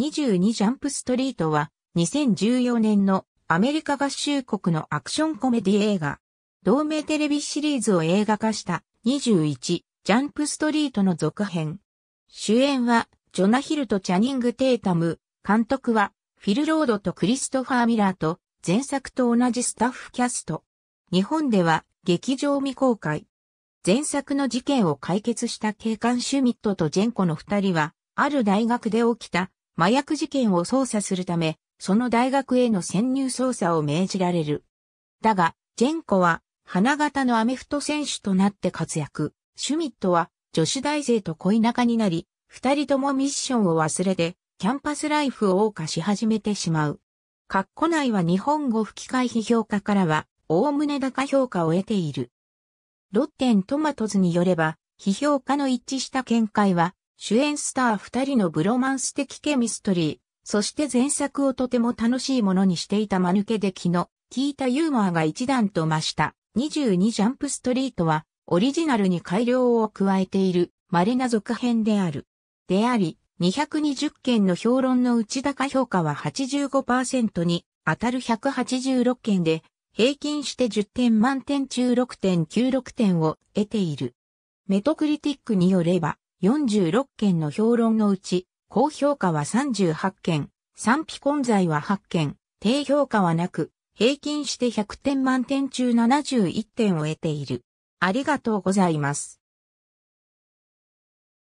22ジャンプストリートは2014年のアメリカ合衆国のアクションコメディ映画。同名テレビシリーズを映画化した21ジャンプストリートの続編。主演はジョナヒルとチャニング・テータム、監督はフィル・ロードとクリストファー・ミラーと前作と同じスタッフキャスト。日本では劇場未公開。前作の事件を解決した警官シュミットとジェンコの二人は、ある大学で起きた麻薬事件を捜査するため、その大学への潜入捜査を命じられる。だが、ジェンコは、花形のアメフト選手となって活躍。シュミットは、女子大生と恋仲になり、二人ともミッションを忘れて、キャンパスライフを謳歌し始めてしまう。括弧内は日本語吹き替え批評家からは、おおむね高評価を得ている。ロッテントマトズによれば、批評家の一致した見解は、主演スター二人のブロマンス的ケミストリー、そして前作をとても楽しいものにしていた間抜けで気の利いたユーモアが一段と増した。22ジャンプストリートは、オリジナルに改良を加えている、稀な続編である。であり、220件の評論の内高評価は85%に、当たる186件で、平均して10点満点中6.96点を得ている。メトクリティックによれば、46件の評論のうち、高評価は38件、賛否混在は8件、低評価はなく、平均して100点満点中71点を得ている。ありがとうございます。